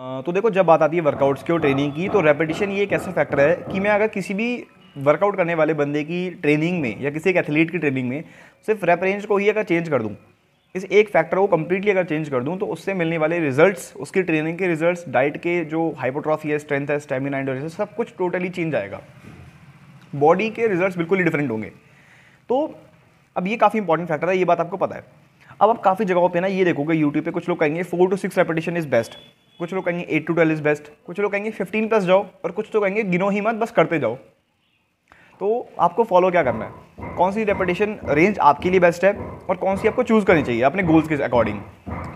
तो देखो जब बात आती है वर्कआउट्स की और ट्रेनिंग की तो रेपिटेशन ये एक ऐसा फैक्टर है कि मैं अगर किसी भी वर्कआउट करने वाले बंदे की ट्रेनिंग में या किसी एक एथलीट की ट्रेनिंग में सिर्फ रेप रेंज को ही अगर चेंज कर दूँ इस एक फैक्टर को कम्प्लीटली अगर चेंज कर दूँ तो उससे मिलने वाले रिजल्ट्स उसकी ट्रेनिंग के रिजल्ट्स डाइट के जो हाइपोट्रॉफी है स्ट्रेंथ है स्टेमिना एंड सब कुछ टोटली चेंज आएगा बॉडी के रिज़ल्ट बिल्कुल ही डिफरेंट होंगे तो अब ये काफ़ी इंपॉर्टेंट फैक्टर है ये बात आपको पता है अब आप काफ़ी जगहों पे ना ये देखोगे यूट्यूब पे कुछ लोग कहेंगे four to six repetition is best कुछ लोग कहेंगे eight to twelve is best कुछ लोग कहेंगे फिफ्टीन प्लस जाओ और कुछ तो कहेंगे गिनो ही मत बस करते जाओ तो आपको फॉलो क्या करना है कौन सी रेपटेशन रेंज आपके लिए बेस्ट है और कौन सी आपको चूज़ करनी चाहिए अपने गोल्स के अकॉर्डिंग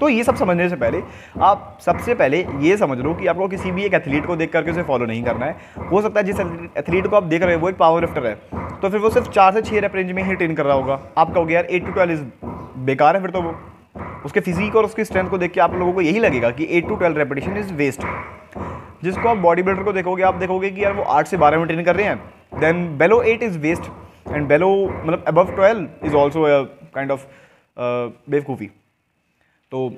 तो ये सब समझने से पहले आप सबसे पहले ये समझ लो कि आपको किसी भी एक एथलीट को देख करके उसे फॉलो नहीं करना है हो सकता है जिस एथलीट को आप देख रहे हो वो एक पावर लिफ्टर है तो फिर वो सिर्फ चार से छः रेप रेंज में ही ट्रेन कर रहा होगा आप कहोगे यार एट टू ट्वेल्व इज़ बेकार है फिर तो वो उसके फिजिक और उसकी स्ट्रेंथ को देख के आप लोगों को यही लगेगा कि eight to twelve repetition is best जिसको आप बॉडी बिल्डर को देखोगे आप देखोगे कि यार वो आठ से बारह में ट्रेन कर रहे हैं then below eight is waste and below मतलब above twelve is also kind of बेवकूफ़ी तो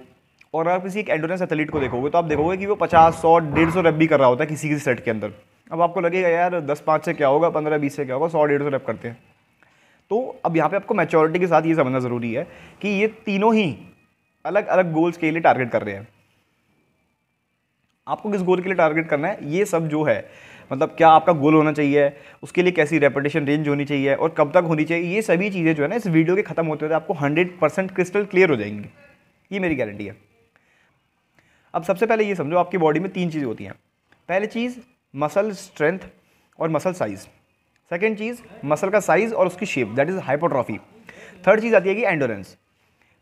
और आप किसी एक एंडोरेंस एथलीट को देखोगे तो आप देखोगे कि वो पचास सौ डेढ़ सौ रेप भी कर रहा होता है किसी किसी सेट के अंदर अब आपको लगेगा यार दस पाँच से क्या होगा पंद्रह बीस से क्या होगा सौ डेढ़ सौ रेप करते हैं तो अब यहाँ पे आपको मैच्योरिटी के साथ ये समझना ज़रूरी है कि ये तीनों ही अलग अलग गोल्स के लिए टारगेट कर रहे हैं आपको किस गोल के लिए टारगेट करना है ये सब जो है मतलब क्या आपका गोल होना चाहिए उसके लिए कैसी रेपुटेशन रेंज होनी चाहिए और कब तक होनी चाहिए ये सभी चीज़ें जो है ना इस वीडियो के ख़त्म होते हुए आपको हंड्रेड परसेंट क्रिस्टल क्लियर हो जाएंगी ये मेरी गारंटी है अब सबसे पहले ये समझो आपकी बॉडी में तीन चीज़ें होती हैं पहली चीज़ मसल स्ट्रेंथ और मसल साइज़ सेकेंड चीज़ मसल का साइज़ और उसकी shape that is hypertrophy third चीज़ आती है कि एंडोरेंस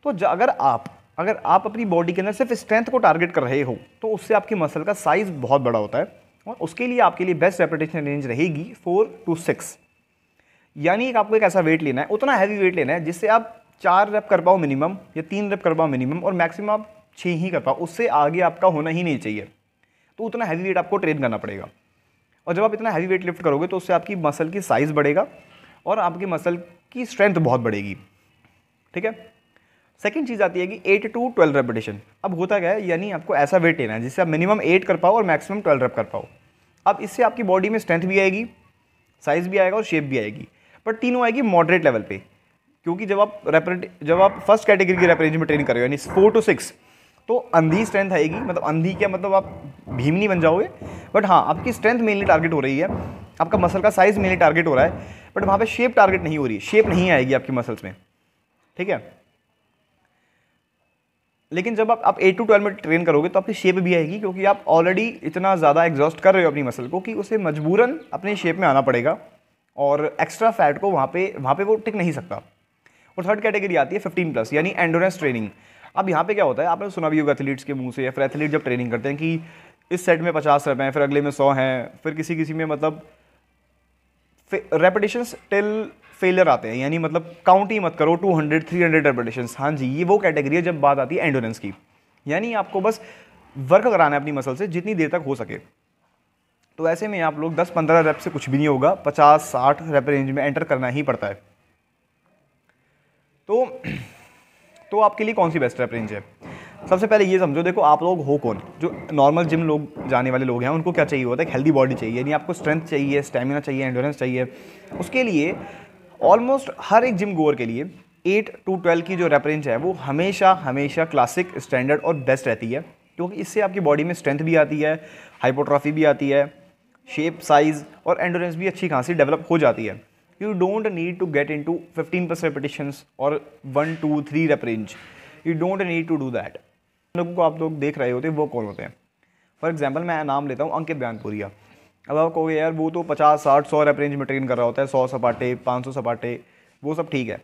तो अगर आप अगर आप अपनी बॉडी के अंदर सिर्फ स्ट्रेंथ को टारगेट कर रहे हो तो उससे आपकी मसल का साइज़ बहुत बड़ा होता है और उसके लिए आपके लिए बेस्ट रेपिटेशन रेंज रहेगी फोर टू सिक्स यानी कि आपको एक ऐसा वेट लेना है उतना हैवी वेट लेना है जिससे आप चार रेप कर पाओ मिनिमम या तीन रेप कर पाओ मिनिमम और मैक्सिमम आप छः ही कर पाओ उससे आगे आपका होना ही नहीं चाहिए तो उतना हैवी वेट आपको ट्रेन करना पड़ेगा और जब आप इतना हैवी वेट लिफ्ट करोगे तो उससे आपकी मसल की साइज़ बढ़ेगा और आपकी मसल की स्ट्रेंथ बहुत बढ़ेगी ठीक है सेकंड चीज़ आती है कि एट टू ट्वेल्व रेपिटेशन अब होता क्या है यानी आपको ऐसा वेट लेना है जिससे आप मिनिमम एट कर पाओ और मैक्सिमम ट्वेल्व रेप कर पाओ अब इससे आपकी बॉडी में स्ट्रेंथ भी आएगी साइज़ भी आएगा और शेप भी आएगी बट तीनों आएगी मॉडरेट लेवल पे क्योंकि जब आप रेप जब आप फर्स्ट कैटेगरी की रेपरेंज में ट्रेनिंग कर रहे हो यानी फोर टू सिक्स तो अंधी स्ट्रेंथ आएगी मतलब अंधी क्या मतलब आप भीम नहीं बन जाओगे बट हाँ आपकी स्ट्रेंथ मेनली टारगेट हो रही है आपका मसल का साइज़ मेनली टारगेट हो रहा है बट वहाँ पर शेप टारगेट नहीं हो रही शेप नहीं आएगी आपकी मसल्स में ठीक है लेकिन जब आप आप एट टू ट्वेल्व में ट्रेन करोगे तो आपकी शेप भी आएगी क्योंकि आप ऑलरेडी इतना ज़्यादा एग्जॉस्ट कर रहे हो अपनी मसल को कि उसे मजबूरन अपने शेप में आना पड़ेगा और एक्स्ट्रा फैट को वहाँ पे वहाँ पे वो टिक नहीं सकता और थर्ड कैटेगरी आती है फिफ्टीन प्लस यानी एंडोरेंस ट्रेनिंग अब यहाँ पे क्या होता है आपने सुना भी होगा एथलीट्स के मुंह से या फिर एथलीट जब ट्रेनिंग करते हैं कि इस सेट में पचास रैप हैं फिर अगले में सौ हैं फिर किसी किसी में मतलब रेपिटेशन टिल फेलियर आते हैं यानी मतलब काउंट ही मत करो 200 300 रेपिटेशन हाँ जी ये वो कैटेगरी है जब बात आती है एंडोरेंस की यानी आपको बस वर्क कराना है अपनी मसल से जितनी देर तक हो सके तो ऐसे में आप लोग 10-15 रेप से कुछ भी नहीं होगा 50-60 रेप रेंज में एंटर करना ही पड़ता है तो तो आपके लिए कौन सी बेस्ट रेप रेंज है सबसे पहले ये समझो देखो आप लोग हो कौन जो नॉर्मल जिम लोग जाने वाले लोग हैं उनको क्या चाहिए होता है एक हेल्दी बॉडी चाहिए यानी आपको स्ट्रेंथ चाहिए स्टेमिना चाहिए एंडोरेंस चाहिए उसके लिए ऑलमोस्ट हर एक जिम गोअर के लिए एट टू ट्वेल्व की जो रेफरेंस है वो हमेशा हमेशा क्लासिक स्टैंडर्ड और बेस्ट रहती है क्योंकि इससे आपकी बॉडी में स्ट्रेंथ भी आती है हाइपोट्रॉफी भी आती है शेप साइज़ और एंडोरेंस भी अच्छी खासी डेवलप हो जाती है you don't need to get into fifteen percent repetitions और one two three rep range you don't need to do that लोगों को आप लोग देख रहे होते हैं वो कौन होते हैं फॉर एग्जाम्पल मैं नाम लेता हूँ अंकित बयानपुरिया अब आप कहोगे यार वो तो पचास साठ सौ रेंज में ट्रेन कर रहा होता है सौ सपाटे पाँच सौ सपाटे वो सब ठीक है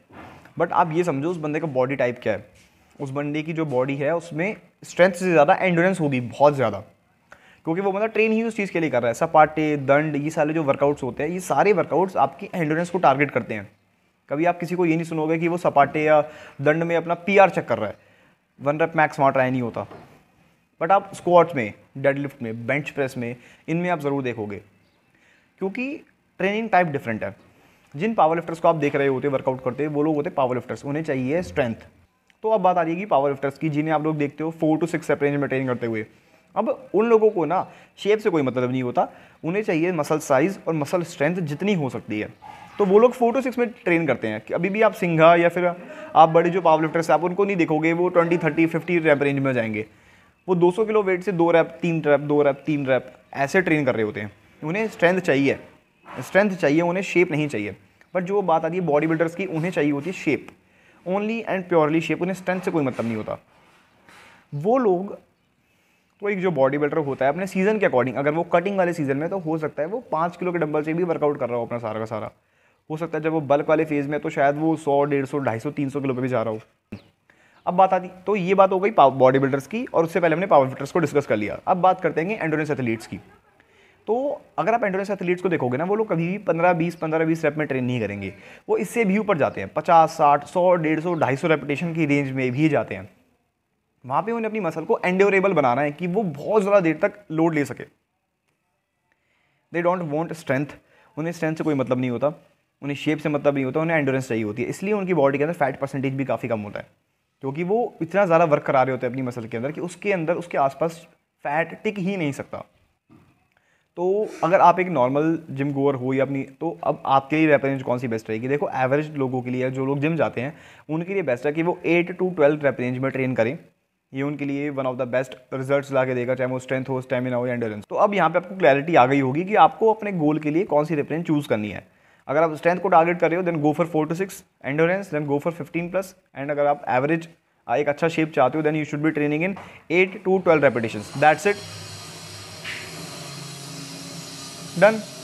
बट आप ये समझो उस बंदे का बॉडी टाइप क्या है उस बंदे की जो बॉडी है उसमें स्ट्रेंथ से ज़्यादा एंडोरेंस होगी बहुत ज़्यादा क्योंकि वो मतलब ट्रेन ही उस चीज़ के लिए कर रहा है सपाटे दंड ये सारे जो वर्कआउट्स होते हैं ये सारे वर्कआउट्स आपकी एंडोरेंस को टारगेट करते हैं कभी आप किसी को ये नहीं सुनोगे कि वो सपाटे या दंड में अपना पी चेक कर रहा है वन रेप मैक्स वहाँ ट्राई नहीं होता बट आप स्क्वाट्स में डेडलिफ्ट में बेंच प्रेस में इनमें आप ज़रूर देखोगे क्योंकि ट्रेनिंग टाइप डिफरेंट है जिन पावर लिफ्टर्स को आप देख रहे होते वर्कआउट करते वो लोग होते पावर लिफ्टर्स उन्हें चाहिए स्ट्रेंथ तो अब बात आ रही है कि पावर लिफ्टर्स की जिन्हें आप लोग देखते हो फोर टू सिक्स रेंज में ट्रेनिंग करते हुए अब उन लोगों को ना शेप से कोई मतलब नहीं होता उन्हें चाहिए मसल साइज़ और मसल स्ट्रेंथ जितनी हो सकती है तो वो लोग फोर टू सिक्स में ट्रेन करते हैं कि अभी भी आप सिंघा या फिर आप बड़े जो पावर लिफ्टर्स आप उनको नहीं देखोगे वो twenty thirty fifty rep range में जाएंगे वो दो सौ किलो वेट से दो रैप तीन रैप दो रैप तीन रैप ऐसे ट्रेन कर रहे होते हैं उन्हें स्ट्रेंथ चाहिए स्ट्रेंथ चाहिए उन्हें शेप नहीं चाहिए बट जो बात आती है बॉडी बिल्डर्स की उन्हें चाहिए होती है shape only and purely shape उन्हें स्ट्रेंथ से कोई मतलब नहीं होता वो लोग तो एक जो बॉडी बिल्डर होता है अपने सीज़न के अकॉर्डिंग अगर वो कटिंग वाले सीज़न में तो हो सकता है वो पाँच किलो के डंबल से भी वर्कआउट कर रहा हो अपना सारा का सारा हो सकता है जब वो बल्क वाले फेज़ में तो शायद वो सौ डेढ़ सौ ढाई सौ तीन सौ किलो पर भी जा रहा हो अब बात आती तो ये बात हो गई बॉडी बिल्डर्स की और उससे पहले हमने पावर लिफ्टर्स को डिस्कस कर लिया अब बात करते हैं एंडोरेंस एथलीट्स की तो अगर आप एंडोरेंस एथलीट्स को देखोगे ना वो लोग कभी भी पंद्रह बीस पंद्रह बीस रेप में ट्रेन नहीं करेंगे वो इससे भी ऊपर जाते हैं पचास साठ सौ डेढ़ सौ ढाई सौ रेपिटेशन की रेंज में भी जाते हैं वहाँ पे उन्हें अपनी मसल को एंडोरेबल बनाना है कि वो बहुत ज़्यादा देर तक लोड ले सके दे डोंट वॉन्ट स्ट्रेंथ उन्हें स्ट्रेंथ से कोई मतलब नहीं होता उन्हें शेप से मतलब नहीं होता उन्हें एंडोरेंस चाहिए होती है इसलिए उनकी बॉडी के अंदर फैट परसेंटेज भी काफ़ी कम होता है क्योंकि वो इतना ज़्यादा वर्क करा रहे होते हैं अपनी मसल के अंदर कि उसके अंदर उसके आसपास फैट टिक ही नहीं सकता तो अगर आप एक नॉर्मल जिम गोअर हो या अपनी तो अब आपके लिए रेपरेंज कौन सी बेस्ट रहेगी देखो एवरेज लोगों के लिए जो लोग जिम जाते हैं उनके लिए बेस्ट है कि वो एट टू ट्वेल्व रेपरेंज में ट्रेन करें ये उनके लिए one of the best results ला के देगा चाहे वो स्ट्रेंथ हो स्टेमिना हो या एंडोरेंस तो अब यहाँ पे आपको क्लैरिटी आ गई होगी कि आपको अपने गोल के लिए कौन सी रेफरेंस चूज़ करनी है अगर आप स्ट्रेंथ को टारगेट कर रहे हो then go for four to six endurance then go for fifteen plus and अगर आप एवरेज एक अच्छा शेप चाहते हो then you should be training in eight to twelve repetition that's it done